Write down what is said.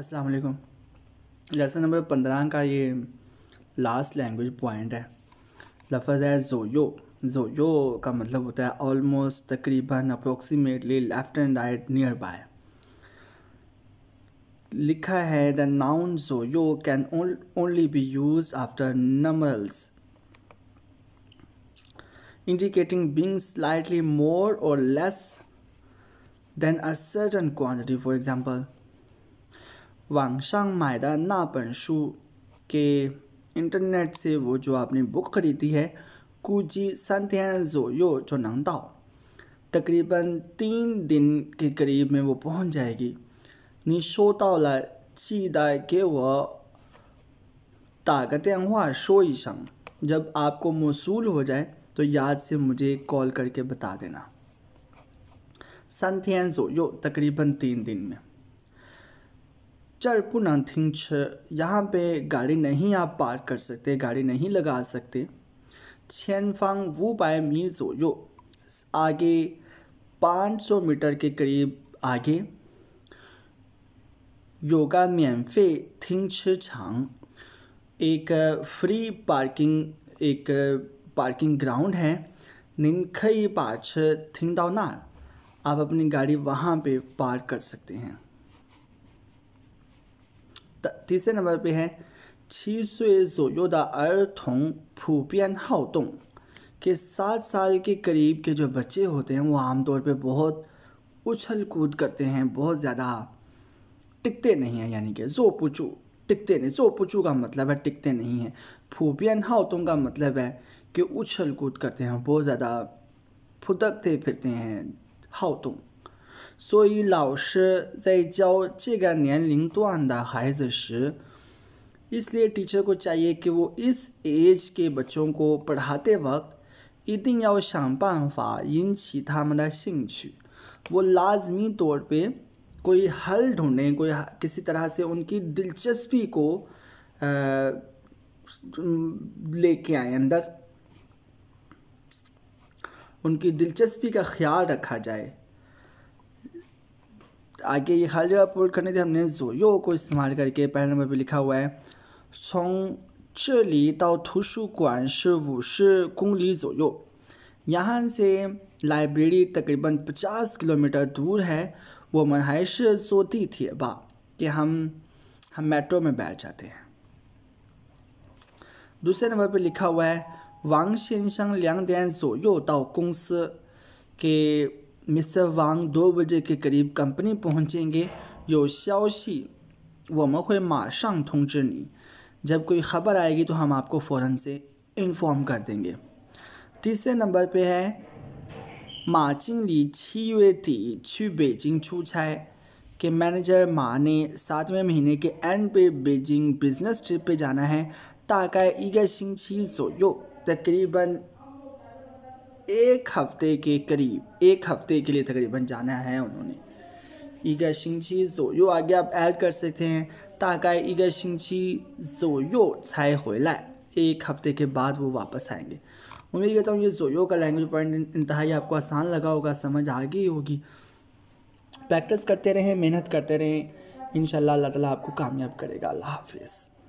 अस्सलाम वालेकुम lesson number पंद्रह का ये लास्ट लैंग्वेज पॉइंट है लफज है जोयो जोयो का मतलब होता है ऑलमोस्ट तकरीबन approximately left and right near by लिखा है द नाउन जोयो can only be used after numerals indicating being slightly more or less than a certain quantity for example 网上买的那本书给 Internet जो आपने बुक खरीदी है 估计三天左右就能到，तकरीबन तीन दिन के करीब में वो पहुंच जब आपको मौसूल हो जाए तो याद से मुझे कॉल करके बता देना संथ थेन जो तकरीबन तीन दिन में छ यहाँ पे गाड़ी नहीं आप पार्क कर सकते गाड़ी नहीं लगा सकते छन फांग वो बाय मी जो आगे 500 मीटर के करीब आगे योगा म्यानफे छ छांग एक फ्री पार्किंग एक पार्किंग ग्राउंड है निखई पाछ थिंग ना आप अपनी गाड़ी वहाँ पे पार्क कर सकते हैं तीसरे नंबर है के सात साल के करीब के जो बच्चे होते हैं वो आमतौर पे बहुत उछल कूद करते हैं बहुत ज़्यादा टिकते नहीं हैं यानी कि जो पुचू टिकते नहीं जो पुचू का मतलब है टिकते नहीं हैं फूपियन हाउतों का मतलब है कि उछल कूद करते हैं बहुत ज़्यादा फुदकते फिरते हैं हाउतों 所以老师在教这个年龄段的孩子时，इसलिए टीचर को चाहिए कि वो इस एज के बच्चों को पढ़ाते वक्त इन वो लाजमी तौर पे कोई हल ढूंढें कोई किसी तरह से उनकी दिलचस्पी को लेके आए अंदर उनकी दिलचस्पी का ख्याल रखा जाए आगे ये खाली जगह पूर्ण करने के लिए हमने जोयो को इस्तेमाल करके पहले नंबर पर लिखा हुआ है सोंग चली ताओ थुशु कुआन शिवशि कुंगली जोयो यहाँ से लाइब्रेरी तकरीबन पचास किलोमीटर दूर है वो मनहाइश सोती थी बा कि हम हम मेट्रो में बैठ जाते हैं दूसरे नंबर पर लिखा हुआ है वांग शेनशंग लियांग डेन जोयो ताओ कुंग के मिस्टर वांग दो बजे के करीब कंपनी पहुंचेंगे यो शाओशी वो मखो माशांग थोंगचनी जब कोई ख़बर आएगी तो हम आपको फ़ौर से इन्फॉर्म कर देंगे तीसरे नंबर पे है माँ चिंग ली छी वे थी छू बेजिंग छू छाए के मैनेजर माँ ने सातवें महीने के एंड पे बेजिंग बिजनेस ट्रिप पे जाना है ताका ईगा सिंह छी सो यो तकरीबन एक हफ्ते के करीब एक हफ्ते के लिए तकरीबन जाना है उन्होंने ईगा शिंगी जो यो आगे आप ऐड कर सकते हैं ताकि ईगा शिंगी जो यो छाए हो एक हफ्ते के बाद वो वापस आएंगे उम्मीद करता हूँ ये जोयो का लैंग्वेज पॉइंट इंतहा आपको आसान लगा होगा समझ आ गई होगी प्रैक्टिस करते रहें मेहनत करते रहें इन अल्लाह ताला आपको कामयाब करेगा अल्लाह हाफिज़